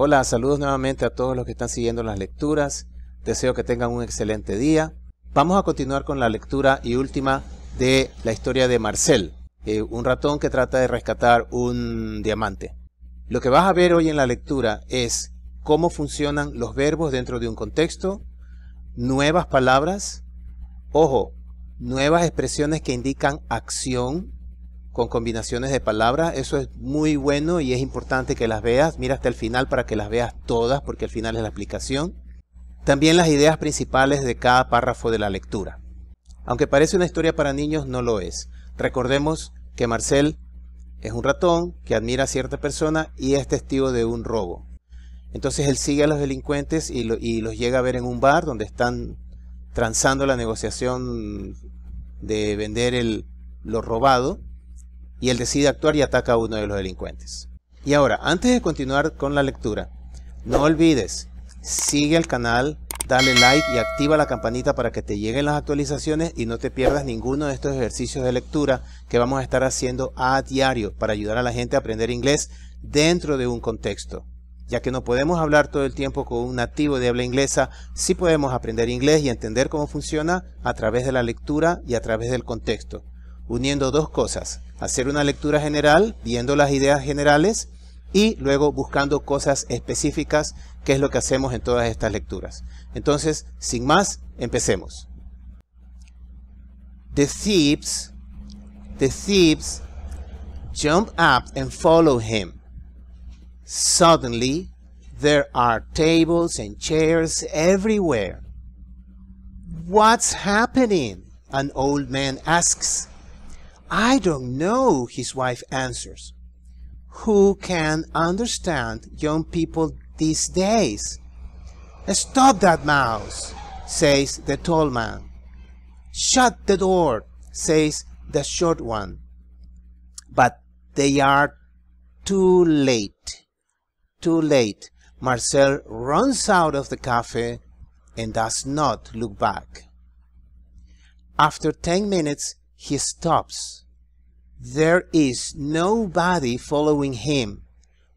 Hola, saludos nuevamente a todos los que están siguiendo las lecturas. Deseo que tengan un excelente día. Vamos a continuar con la lectura y última de la historia de Marcel, eh, un ratón que trata de rescatar un diamante. Lo que vas a ver hoy en la lectura es cómo funcionan los verbos dentro de un contexto, nuevas palabras, ojo, nuevas expresiones que indican acción, con combinaciones de palabras. Eso es muy bueno y es importante que las veas. Mira hasta el final para que las veas todas, porque al final es la aplicación. También las ideas principales de cada párrafo de la lectura. Aunque parece una historia para niños, no lo es. Recordemos que Marcel es un ratón que admira a cierta persona y es testigo de un robo. Entonces él sigue a los delincuentes y, los llega a ver en un bar donde están transando la negociación de vender el, lo robado y él decide actuar y ataca a uno de los delincuentes. Y ahora, antes de continuar con la lectura, no olvides, sigue el canal, dale like y activa la campanita para que te lleguen las actualizaciones y no te pierdas ninguno de estos ejercicios de lectura que vamos a estar haciendo a diario para ayudar a la gente a aprender inglés dentro de un contexto. Ya que no podemos hablar todo el tiempo con un nativo de habla inglesa, sí podemos aprender inglés y entender cómo funciona a través de la lectura y a través del contexto uniendo dos cosas, hacer una lectura general, viendo las ideas generales y luego buscando cosas específicas, que es lo que hacemos en todas estas lecturas. Entonces, sin más, empecemos. The thieves, the thieves jump up and follow him. Suddenly, there are tables and chairs everywhere. What's happening? An old man asks. I don't know, his wife answers. Who can understand young people these days? Stop that mouse, says the tall man. Shut the door, says the short one. But they are too late. Too late. Marcel runs out of the cafe and does not look back. After 10 minutes, he stops. There is nobody following him.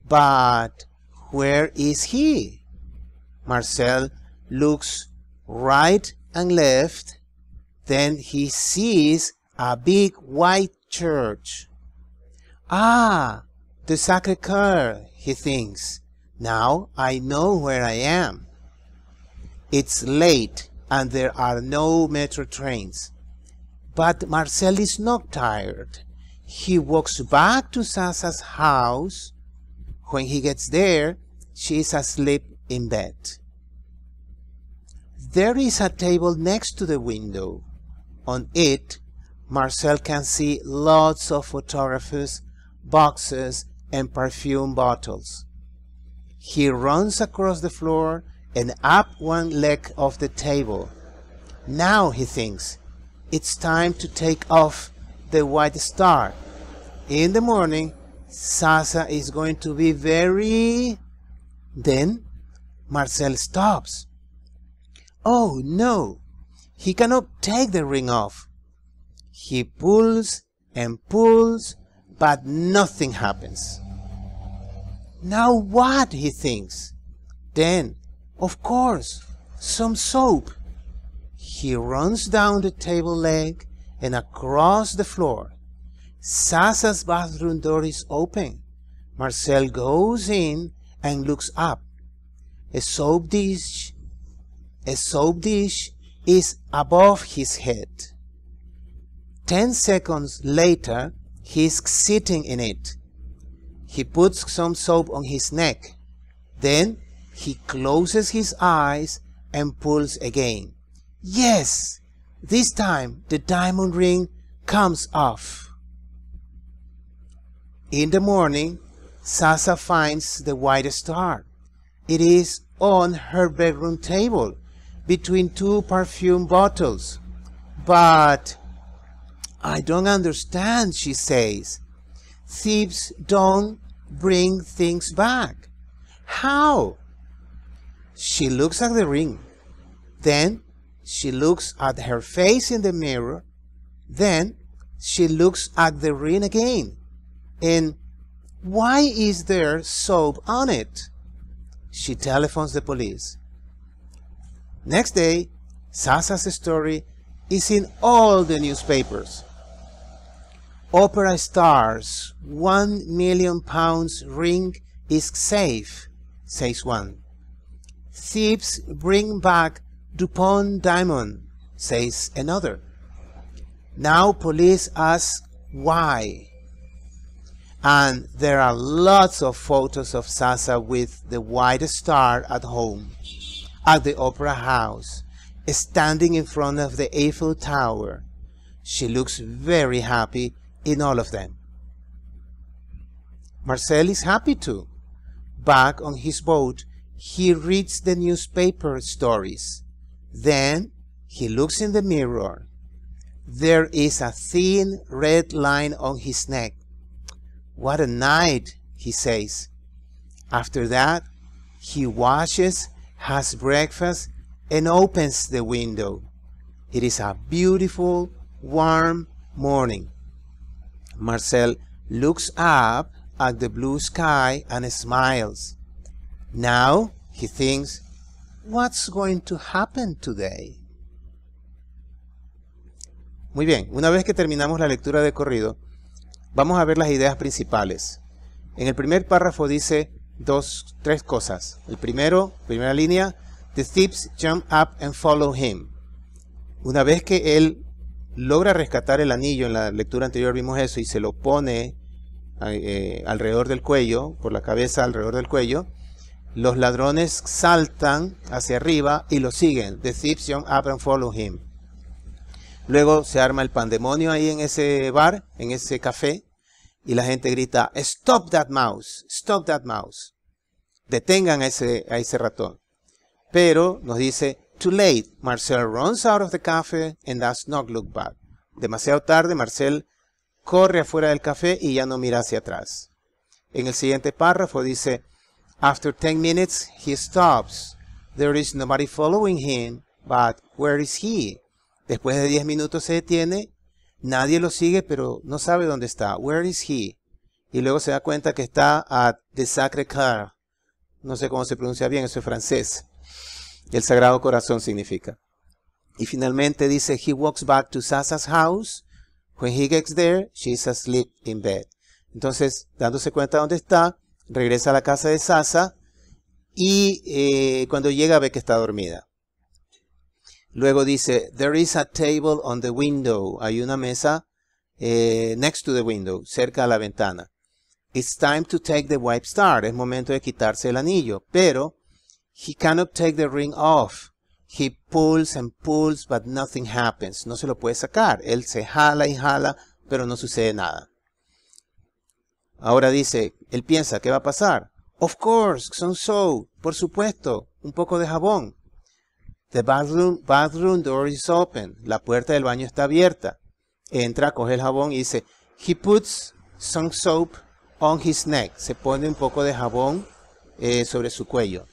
But where is he? Marcel looks right and left. Then he sees a big white church. Ah, the Sacre Coeur, he thinks. Now I know where I am. It's late and there are no metro trains. But Marcel is not tired. He walks back to Sasa's house. When he gets there, she is asleep in bed. There is a table next to the window. On it, Marcel can see lots of photographs, boxes, and perfume bottles. He runs across the floor and up one leg of the table. Now, he thinks, it's time to take off the white star. In the morning, Sasa is going to be very... Then Marcel stops. Oh no, he cannot take the ring off. He pulls and pulls, but nothing happens. Now what, he thinks. Then, of course, some soap. He runs down the table leg and across the floor. Sasa's bathroom door is open. Marcel goes in and looks up. A soap dish, a soap dish is above his head. Ten seconds later, he is sitting in it. He puts some soap on his neck. Then he closes his eyes and pulls again. Yes, this time the diamond ring comes off. In the morning, Sasa finds the white star. It is on her bedroom table between two perfume bottles. But I don't understand, she says. Thieves don't bring things back. How? She looks at the ring. Then she looks at her face in the mirror, then she looks at the ring again. And why is there soap on it? She telephones the police. Next day, Sasa's story is in all the newspapers. Opera stars, one million pounds ring is safe, says one. Thieves bring back DuPont diamond, says another. Now police ask why. And there are lots of photos of Sasa with the white star at home, at the Opera House, standing in front of the Eiffel Tower. She looks very happy in all of them. Marcel is happy too. Back on his boat, he reads the newspaper stories. Then he looks in the mirror. There is a thin red line on his neck. What a night, he says. After that, he washes, has breakfast, and opens the window. It is a beautiful, warm morning. Marcel looks up at the blue sky and smiles. Now, he thinks, what's going to happen today? Muy bien, una vez que terminamos la lectura de corrido, vamos a ver las ideas principales. En el primer párrafo dice dos, tres cosas. El primero, primera línea, the thieves jump up and follow him. Una vez que él logra rescatar el anillo, en la lectura anterior vimos eso, y se lo pone eh, alrededor del cuello, por la cabeza alrededor del cuello, los ladrones saltan hacia arriba y lo siguen. Deception, up follow him. Luego se arma el pandemonio ahí en ese bar, en ese café, y la gente grita, stop that mouse, stop that mouse. Detengan a ese, a ese ratón. Pero nos dice, too late, Marcel runs out of the café and does not look back. Demasiado tarde, Marcel corre afuera del café y ya no mira hacia atrás. En el siguiente párrafo dice, After 10 minutes, he stops. There is nobody following him, but where is he? Después de 10 minutos se detiene, nadie lo sigue, pero no sabe dónde está. Where is he? Y luego se da cuenta que está at the Sacre Cœur. No sé cómo se pronuncia bien, eso es francés. El Sagrado Corazón significa. Y finalmente dice, he walks back to Sasa's house. When he gets there, she's asleep in bed. Entonces, dándose cuenta dónde está, regresa a la casa de Sasa y eh, cuando llega ve que está dormida. Luego dice, there is a table on the window. Hay una mesa eh, next to the window, cerca a la ventana. It's time to take the white star. Es momento de quitarse el anillo. Pero, he cannot take the ring off. He pulls and pulls, but nothing happens. No se lo puede sacar. Él se jala y jala, pero no sucede nada. Ahora dice, él piensa, ¿qué va a pasar? Of course, some soap, por supuesto, un poco de jabón. The bathroom, bathroom door is open. La puerta del baño está abierta. Entra, coge el jabón y dice, he puts some soap on his neck. Se pone un poco de jabón eh, sobre su cuello.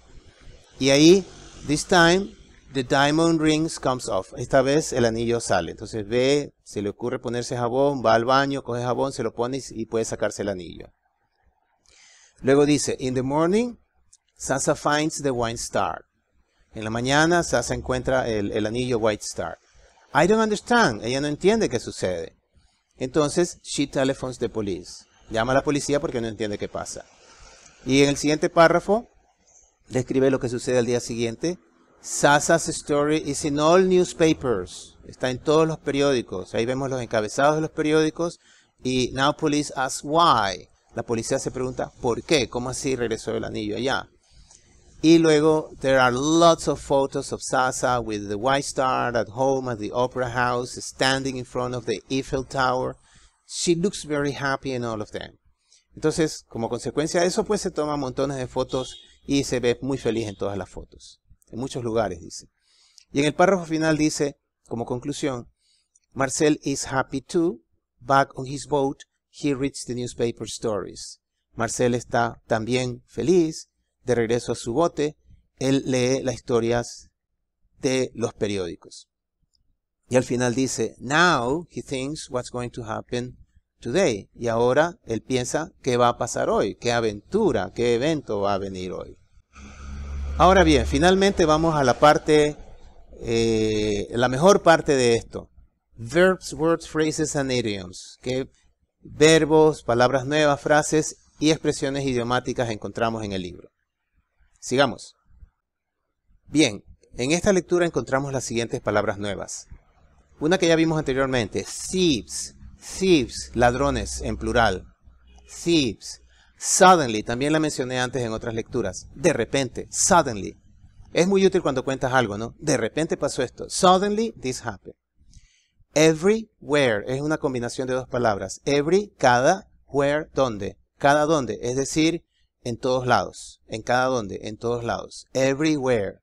Y ahí, this time, The diamond rings comes off. Esta vez el anillo sale. Entonces ve, se le ocurre ponerse jabón, va al baño, coge jabón, se lo pone y puede sacarse el anillo. Luego dice, in the morning, Sasa finds the white star. En la mañana, Sasa encuentra el, el anillo White Star. I don't understand. Ella no entiende qué sucede. Entonces, she telephones the police. Llama a la policía porque no entiende qué pasa. Y en el siguiente párrafo, describe lo que sucede al día siguiente Sasa's story is in all newspapers. Está en todos los periódicos. Ahí vemos los encabezados de los periódicos. Y now police ask why. La policía se pregunta, ¿por qué? ¿Cómo así regresó el anillo allá? Y luego, there are lots of photos of Sasa with the white star at home at the opera house, standing in front of the Eiffel Tower. She looks very happy in all of them. Entonces, como consecuencia de eso, pues se toman montones de fotos y se ve muy feliz en todas las fotos en muchos lugares, dice. Y en el párrafo final dice, como conclusión, Marcel is happy too. Back on his boat, he reads the newspaper stories. Marcel está también feliz. De regreso a su bote, él lee las historias de los periódicos. Y al final dice, now he thinks what's going to happen today. Y ahora él piensa qué va a pasar hoy, qué aventura, qué evento va a venir hoy. Ahora bien, finalmente vamos a la parte, eh, la mejor parte de esto. Verbs, words, phrases and idioms. Que verbos, palabras nuevas, frases y expresiones idiomáticas encontramos en el libro. Sigamos. Bien, en esta lectura encontramos las siguientes palabras nuevas. Una que ya vimos anteriormente, thieves, thieves, ladrones en plural. Thieves, Suddenly, también la mencioné antes en otras lecturas. De repente, suddenly. Es muy útil cuando cuentas algo, ¿no? De repente pasó esto. Suddenly, this happened. Everywhere es una combinación de dos palabras. Every, cada, where, donde. Cada donde, es decir, en todos lados. En cada donde, en todos lados. Everywhere.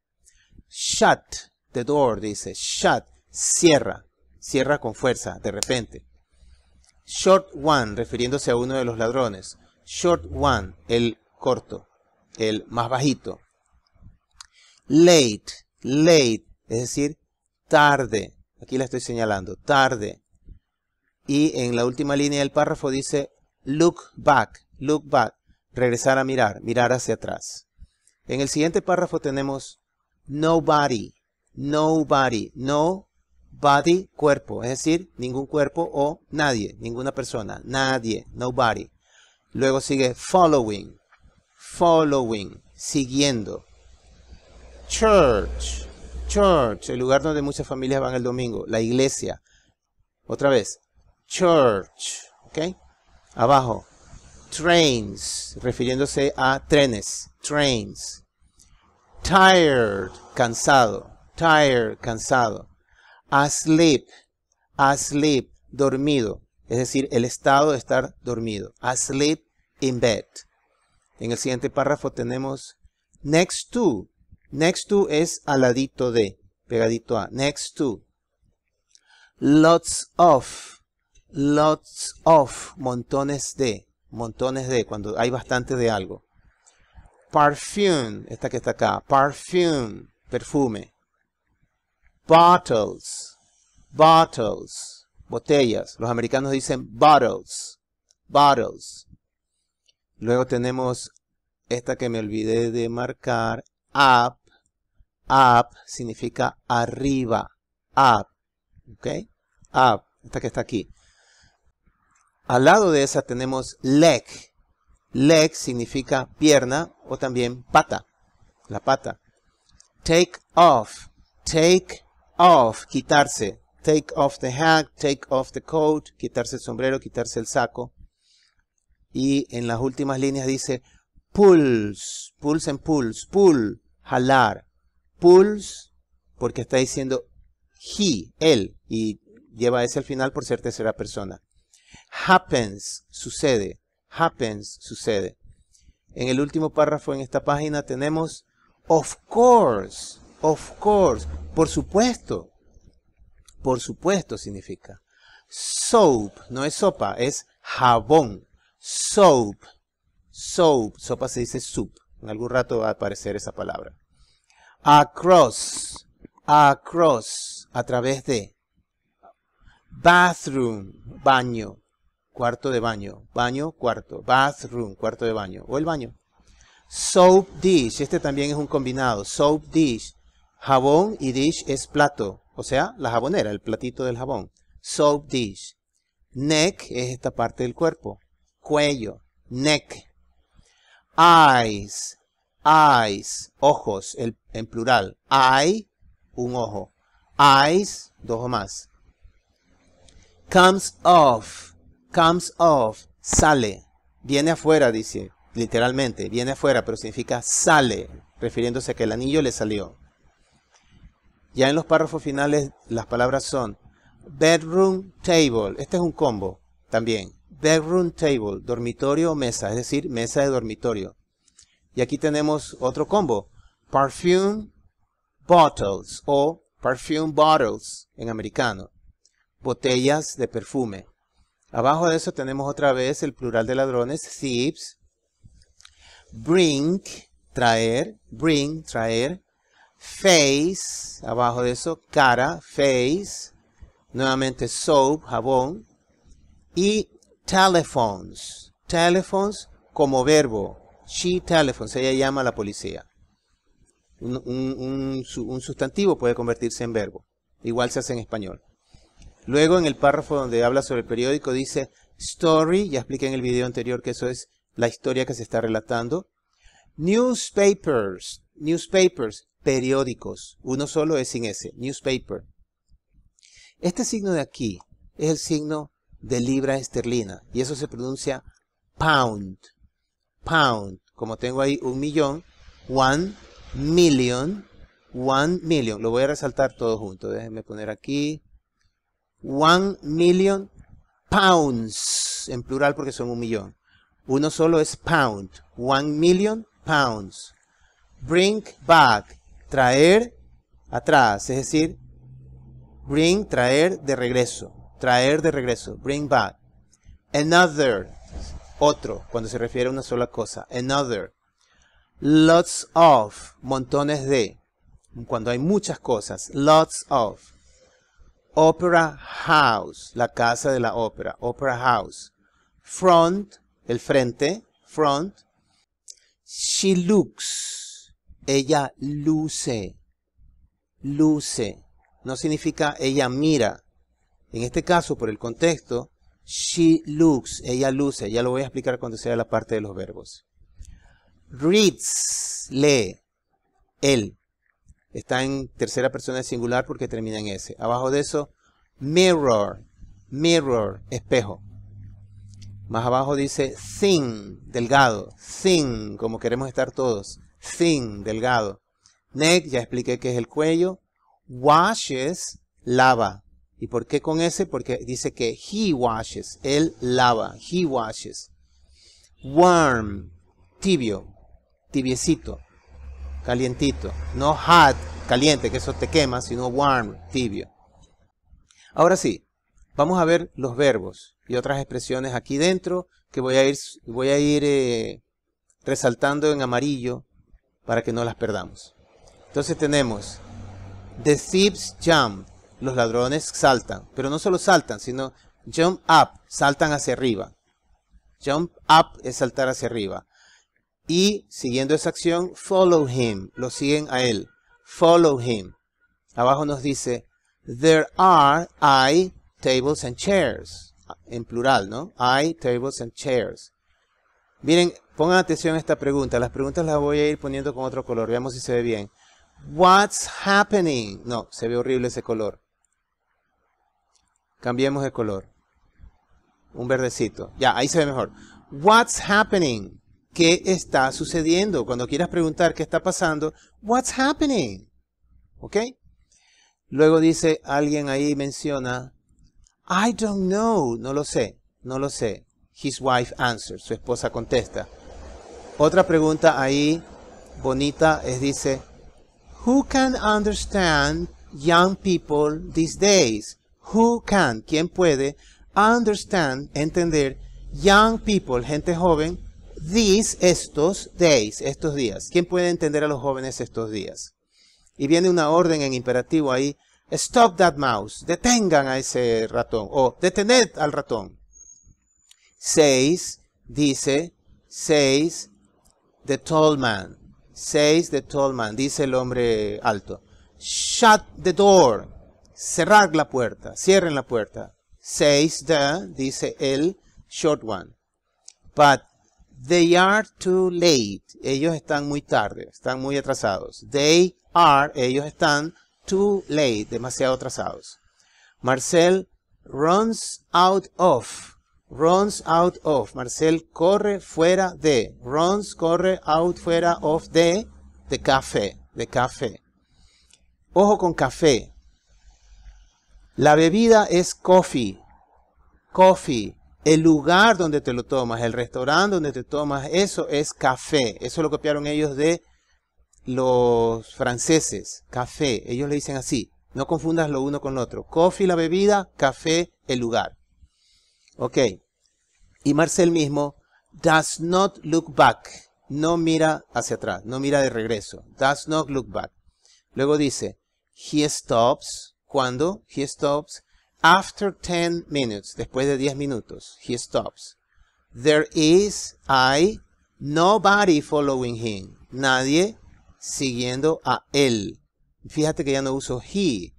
Shut the door, dice. Shut, cierra. Cierra con fuerza, de repente. Short one, refiriéndose a uno de los ladrones short one, el corto, el más bajito. Late, late, es decir, tarde. Aquí la estoy señalando, tarde. Y en la última línea del párrafo dice look back, look back, regresar a mirar, mirar hacia atrás. En el siguiente párrafo tenemos nobody, nobody, no body, cuerpo, es decir, ningún cuerpo o nadie, ninguna persona, nadie, nobody. Luego sigue following, following, siguiendo. Church, church, el lugar donde muchas familias van el domingo, la iglesia. Otra vez, church, ¿ok? Abajo, trains, refiriéndose a trenes, trains. Tired, cansado, tired, cansado. Asleep, asleep, dormido es decir, el estado de estar dormido. Asleep in bed. En el siguiente párrafo tenemos next to. Next to es aladito de, pegadito a. Next to. Lots of. Lots of. Montones de. Montones de. Cuando hay bastante de algo. Perfume. Esta que está acá. Perfume. Perfume. Bottles. Bottles botellas. Los americanos dicen bottles, bottles. Luego tenemos esta que me olvidé de marcar, up. Up significa arriba, up, ¿ok? Up, esta que está aquí. Al lado de esa tenemos leg. Leg significa pierna o también pata, la pata. Take off, take off, quitarse, take off the hat, take off the coat, quitarse el sombrero, quitarse el saco. Y en las últimas líneas dice pulls, pulls and pulls, pull, jalar, pulls, porque está diciendo he, él, y lleva ese al final por ser tercera persona. Happens, sucede, happens, sucede. En el último párrafo en esta página tenemos of course, of course, por supuesto. Por supuesto significa. Soap, no es sopa, es jabón. Soap, soap, sopa se dice soup. En algún rato va a aparecer esa palabra. Across, across, a través de. Bathroom, baño, cuarto de baño. Baño, cuarto. Bathroom, cuarto de baño. O el baño. Soap dish, este también es un combinado. Soap dish, jabón y dish es plato o sea, la jabonera, el platito del jabón. Soap dish. Neck es esta parte del cuerpo. Cuello, neck. Eyes, eyes, ojos, en plural. Eye, un ojo. Eyes, dos o más. Comes off, comes off, sale. Viene afuera, dice, literalmente. Viene afuera, pero significa sale, refiriéndose a que el anillo le salió. Ya en los párrafos finales las palabras son bedroom table. Este es un combo también. Bedroom table, dormitorio o mesa, es decir, mesa de dormitorio. Y aquí tenemos otro combo. Perfume bottles o perfume bottles en americano. Botellas de perfume. Abajo de eso tenemos otra vez el plural de ladrones, thieves. Bring, traer, bring, traer face, abajo de eso, cara, face, nuevamente soap, jabón, y telephones, telephones como verbo, she telephones, ella llama a la policía. Un, sustantivo puede convertirse en verbo, igual se hace en español. Luego en el párrafo donde habla sobre el periódico dice story, ya expliqué en el video anterior que eso es la historia que se está relatando. Newspapers, newspapers, periódicos. Uno solo es sin S, newspaper. Este signo de aquí es el signo de libra esterlina y eso se pronuncia pound. Pound. Como tengo ahí un millón, one million, one million. Lo voy a resaltar todo junto. Déjenme poner aquí. One million pounds. En plural porque son un millón. Uno solo es pound. One million pounds. Bring back traer atrás, es decir, bring, traer de regreso, traer de regreso, bring back. Another, otro, cuando se refiere a una sola cosa, another. Lots of, montones de, cuando hay muchas cosas, lots of. Opera House, la casa de la ópera, Opera House. Front, el frente, front. She looks, ella luce, luce. No significa ella mira. En este caso, por el contexto, she looks, ella luce. Ya lo voy a explicar cuando sea la parte de los verbos. Reads, lee. Él. Está en tercera persona singular porque termina en S. Abajo de eso, mirror, mirror, espejo. Más abajo dice thin, delgado, thin, como queremos estar todos thin, delgado. Neck, ya expliqué que es el cuello. Washes, lava. ¿Y por qué con ese? Porque dice que he washes, él lava, he washes. Warm, tibio, tibiecito, calientito. No hot, caliente, que eso te quema, sino warm, tibio. Ahora sí, vamos a ver los verbos y otras expresiones aquí dentro que voy a ir, voy a ir eh, resaltando en amarillo para que no las perdamos. Entonces tenemos The Thieves Jump, los ladrones saltan, pero no solo saltan, sino jump up, saltan hacia arriba. Jump up es saltar hacia arriba. Y siguiendo esa acción, follow him, lo siguen a él. Follow him. Abajo nos dice, there are I tables and chairs. En plural, ¿no? I tables and chairs. Miren, Pongan atención a esta pregunta. Las preguntas las voy a ir poniendo con otro color. Veamos si se ve bien. What's happening? No, se ve horrible ese color. Cambiemos de color. Un verdecito. Ya, ahí se ve mejor. What's happening? ¿Qué está sucediendo? Cuando quieras preguntar qué está pasando, what's happening? ¿Ok? Luego dice, alguien ahí menciona, I don't know, no lo sé, no lo sé. His wife answers, su esposa contesta. Otra pregunta ahí bonita es dice, Who can understand young people these days? Who can, ¿quién puede understand, entender young people, gente joven, these, estos days, estos días? ¿Quién puede entender a los jóvenes estos días? Y viene una orden en imperativo ahí, stop that mouse, detengan a ese ratón, o detened al ratón. 6 dice, 6 the tall man. Says the tall man, dice el hombre alto. Shut the door. Cerrar la puerta, cierren la puerta. Says the, dice el short one. But they are too late. Ellos están muy tarde, están muy atrasados. They are, ellos están too late, demasiado atrasados. Marcel runs out of runs out of. Marcel corre fuera de. Runs, corre out, fuera of de. De café. De café. Ojo con café. La bebida es coffee. Coffee. El lugar donde te lo tomas, el restaurante donde te tomas, eso es café. Eso lo copiaron ellos de los franceses. Café. Ellos le dicen así. No confundas lo uno con lo otro. Coffee la bebida, café el lugar. Ok. Y Marcel mismo, does not look back. No mira hacia atrás, no mira de regreso. Does not look back. Luego dice, he stops. cuando He stops. After ten minutes. Después de 10 minutos. He stops. There is, I, nobody following him. Nadie siguiendo a él. Fíjate que ya no uso he.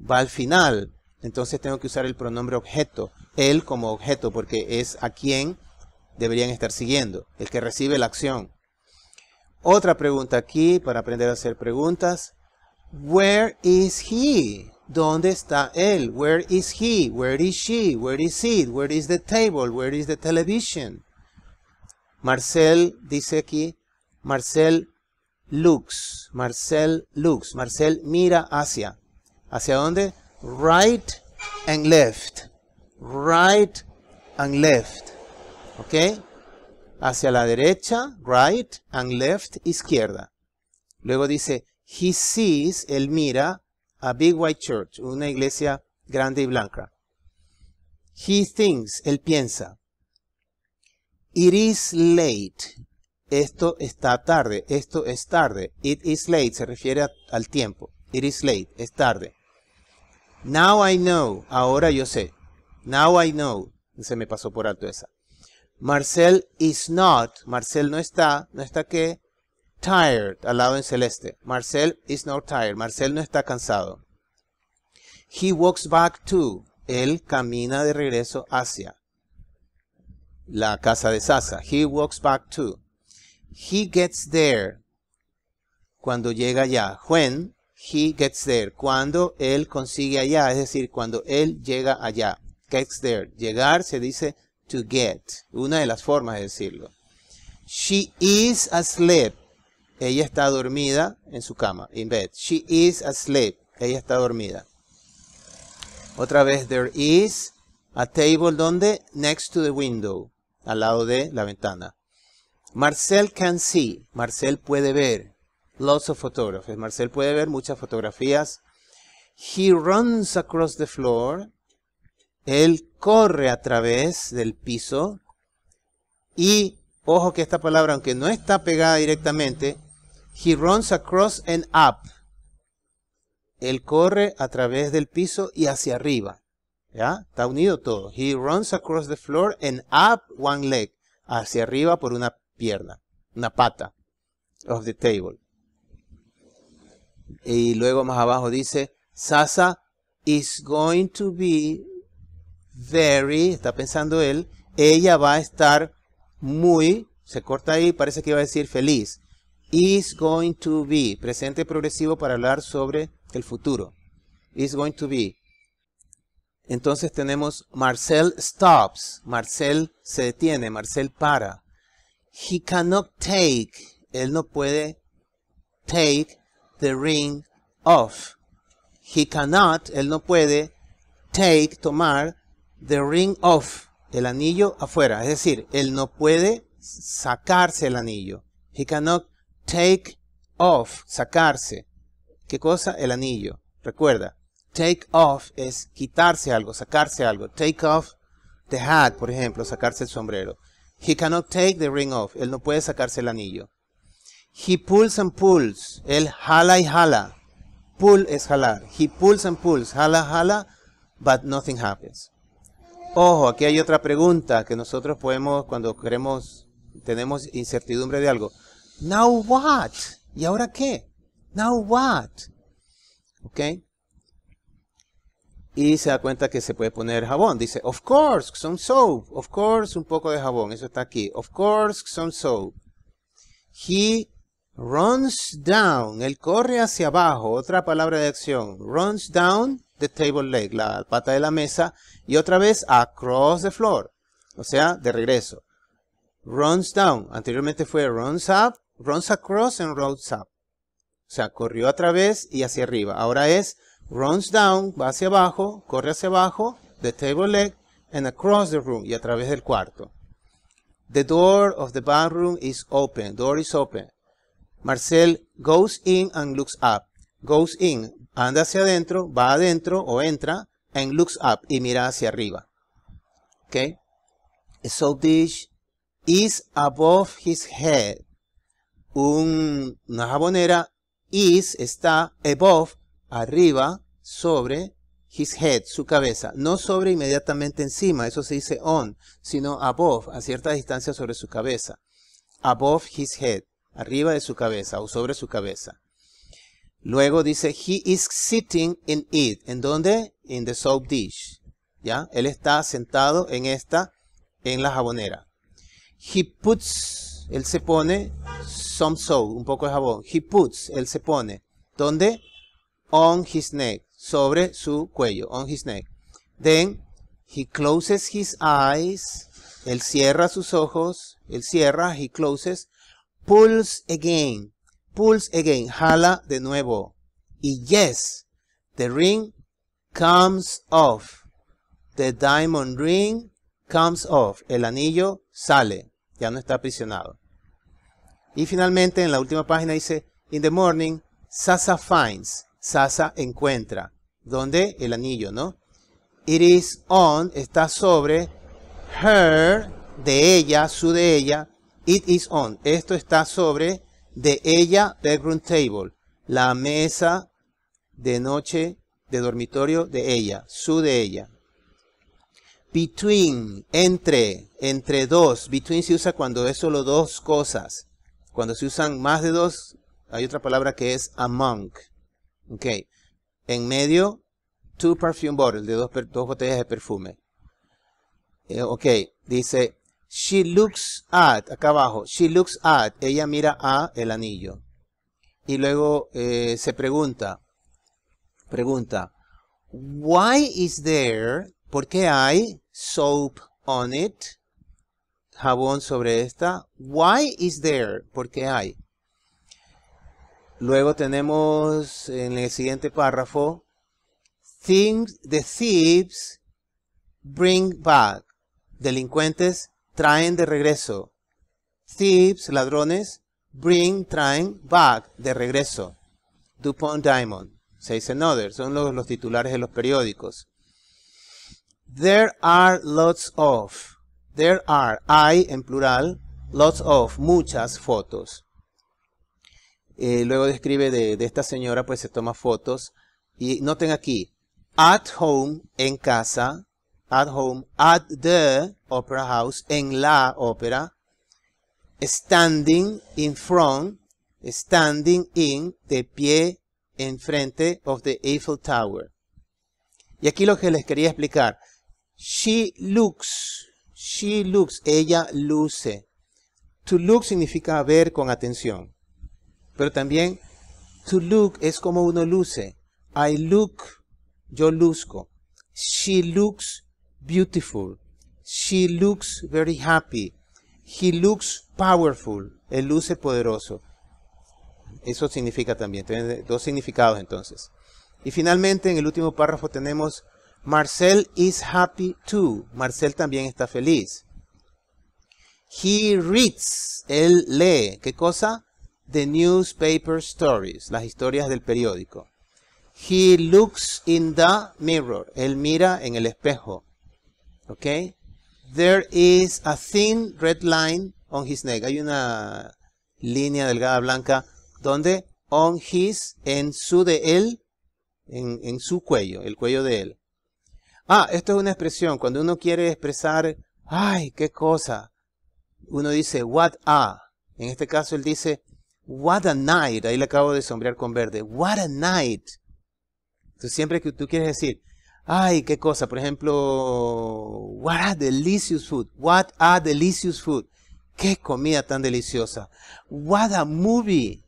Va al final. Entonces tengo que usar el pronombre objeto él como objeto, porque es a quien deberían estar siguiendo, el que recibe la acción. Otra pregunta aquí para aprender a hacer preguntas. Where is he? ¿Dónde está él? Where is he? Where is she? Where is it? Where is the table? Where is the television? Marcel dice aquí, Marcel looks, Marcel looks, Marcel mira hacia. ¿Hacia dónde? Right and left right and left. ¿Ok? Hacia la derecha, right, and left, izquierda. Luego dice, he sees, él mira, a big white church, una iglesia grande y blanca. He thinks, él piensa. It is late. Esto está tarde, esto es tarde. It is late, se refiere al tiempo. It is late, es tarde. Now I know, ahora yo sé. Now I know. Se me pasó por alto esa. Marcel is not. Marcel no está. ¿No está qué? Tired. Al lado en celeste. Marcel is not tired. Marcel no está cansado. He walks back to. Él camina de regreso hacia la casa de Sasa. He walks back to. He gets there. Cuando llega allá. When he gets there. Cuando él consigue allá. Es decir, cuando él llega allá gets there. Llegar se dice to get, una de las formas de decirlo. She is asleep. Ella está dormida en su cama, in bed. She is asleep. Ella está dormida. Otra vez, there is a table donde next to the window, al lado de la ventana. Marcel can see. Marcel puede ver. Lots of photographs. Marcel puede ver muchas fotografías. He runs across the floor. Él corre a través del piso y, ojo que esta palabra, aunque no está pegada directamente, he runs across and up. Él corre a través del piso y hacia arriba. ¿Ya? Está unido todo. He runs across the floor and up one leg. Hacia arriba por una pierna, una pata. Of the table. Y luego más abajo dice, Sasa is going to be very, está pensando él, ella va a estar muy, se corta ahí, parece que iba a decir feliz. Is going to be, presente progresivo para hablar sobre el futuro. Is going to be. Entonces tenemos Marcel stops, Marcel se detiene, Marcel para. He cannot take, él no puede take the ring off. He cannot, él no puede take, tomar the ring off, el anillo afuera. Es decir, él no puede sacarse el anillo. He cannot take off, sacarse. ¿Qué cosa? El anillo. Recuerda, take off es quitarse algo, sacarse algo. Take off the hat, por ejemplo, sacarse el sombrero. He cannot take the ring off. Él no puede sacarse el anillo. He pulls and pulls. Él jala y jala. Pull es jalar. He pulls and pulls. Jala, jala, but nothing happens. Ojo, aquí hay otra pregunta que nosotros podemos, cuando queremos, tenemos incertidumbre de algo. Now what? ¿Y ahora qué? Now what? ¿Ok? Y se da cuenta que se puede poner jabón. Dice, of course, some soap. Of course, un poco de jabón. Eso está aquí. Of course, some soap. He runs down. Él corre hacia abajo. Otra palabra de acción. Runs down the table leg, la pata de la mesa, y otra vez across the floor, o sea, de regreso. Runs down, anteriormente fue runs up, runs across and runs up. O sea, corrió a través y hacia arriba. Ahora es runs down, va hacia abajo, corre hacia abajo, the table leg, and across the room, y a través del cuarto. The door of the bathroom is open. Door is open. Marcel goes in and looks up. Goes in anda hacia adentro, va adentro o entra en looks up y mira hacia arriba. Okay. So dish is above his head. una jabonera is está above, arriba, sobre his head, su cabeza. No sobre inmediatamente encima, eso se dice on, sino above, a cierta distancia sobre su cabeza. Above his head, arriba de su cabeza o sobre su cabeza. Luego dice, he is sitting in it. ¿En dónde? In the soap dish. ¿Ya? Él está sentado en esta, en la jabonera. He puts, él se pone some soap, un poco de jabón. He puts, él se pone. ¿Dónde? On his neck, sobre su cuello, on his neck. Then, he closes his eyes, él cierra sus ojos, él cierra, he closes, pulls again, Pulse again, jala de nuevo. Y yes, the ring comes off. The diamond ring comes off. El anillo sale, ya no está aprisionado. Y finalmente en la última página dice, in the morning, Sasa finds. Sasa encuentra. ¿Dónde? El anillo, ¿no? It is on, está sobre her, de ella, su de ella. It is on. Esto está sobre de ella bedroom table, la mesa de noche de dormitorio de ella, su de ella. Between, entre, entre dos. Between se usa cuando es solo dos cosas. Cuando se usan más de dos, hay otra palabra que es among. Ok. En medio, two perfume bottles, de dos, dos botellas de perfume. Eh, ok, dice, She looks at, acá abajo, she looks at, ella mira a el anillo. Y luego eh, se pregunta, pregunta, why is there, ¿por qué hay soap on it? Jabón sobre esta. Why is there, ¿por qué hay? Luego tenemos en el siguiente párrafo, things the thieves bring back. Delincuentes traen de regreso. Thieves, ladrones, bring, traen, back, de regreso. DuPont Diamond, Seis Another, son los, titulares de los periódicos. There are lots of. There are, hay en plural, lots of, muchas fotos. Eh, luego describe de, de, esta señora, pues se toma fotos. Y noten aquí, at home, en casa, at home, at the opera house, en la ópera, standing in front, standing in, de pie en frente of the Eiffel Tower. Y aquí lo que les quería explicar, she looks, she looks, ella luce. To look significa ver con atención, pero también to look es como uno luce. I look, yo luzco. She looks, beautiful. She looks very happy. He looks powerful. Él luce poderoso. Eso significa también. Tiene dos significados entonces. Y finalmente, en el último párrafo tenemos Marcel is happy too. Marcel también está feliz. He reads. Él lee. ¿Qué cosa? The newspaper stories. Las historias del periódico. He looks in the mirror. Él mira en el espejo. Okay? There is a thin red line on his neck. Hay una línea delgada blanca donde on his, en su de él, en, en su cuello, el cuello de él. Ah, esto es una expresión. Cuando uno quiere expresar, ay, qué cosa, uno dice, what a. En este caso él dice, what a night. Ahí le acabo de sombrear con verde. What a night. Entonces siempre que tú quieres decir, ay, qué cosa, por ejemplo, What a delicious food. What a delicious food. Qué comida tan deliciosa. What a movie.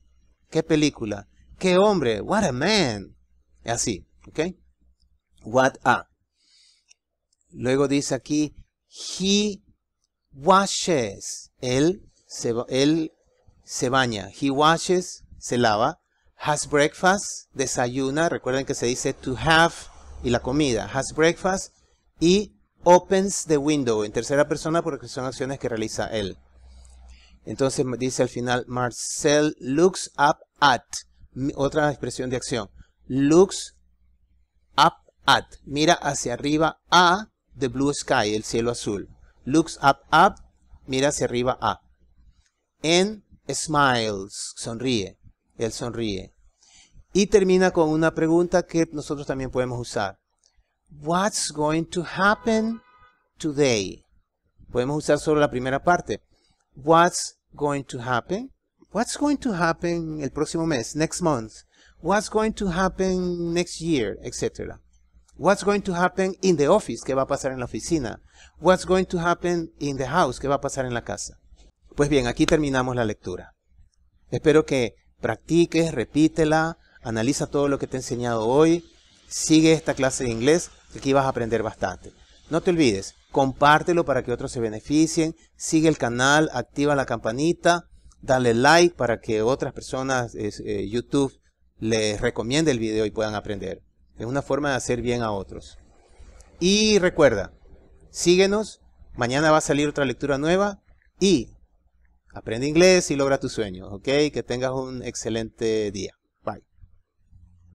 Qué película. Qué hombre. What a man. Así, ¿ok? What a. Luego dice aquí, he washes. Él él se baña. He washes, se lava. Has breakfast, desayuna. Recuerden que se dice to have y la comida. Has breakfast y opens the window, en tercera persona porque son acciones que realiza él. Entonces dice al final, Marcel looks up at, otra expresión de acción, looks up at, mira hacia arriba a the blue sky, el cielo azul. Looks up up, mira hacia arriba a. And smiles, sonríe, él sonríe. Y termina con una pregunta que nosotros también podemos usar. What's going to happen today? Podemos usar solo la primera parte. What's going to happen? What's going to happen el próximo mes, next month? What's going to happen next year, etc. What's going to happen in the office? ¿Qué va a pasar en la oficina? What's going to happen in the house? ¿Qué va a pasar en la casa? Pues bien, aquí terminamos la lectura. Espero que practiques, repítela, analiza todo lo que te he enseñado hoy, sigue esta clase de inglés aquí vas a aprender bastante. No te olvides, compártelo para que otros se beneficien, sigue el canal, activa la campanita, dale like para que otras personas, eh, YouTube, les recomiende el video y puedan aprender. Es una forma de hacer bien a otros. Y recuerda, síguenos, mañana va a salir otra lectura nueva y aprende inglés y logra tus sueños, ¿ok? Que tengas un excelente día.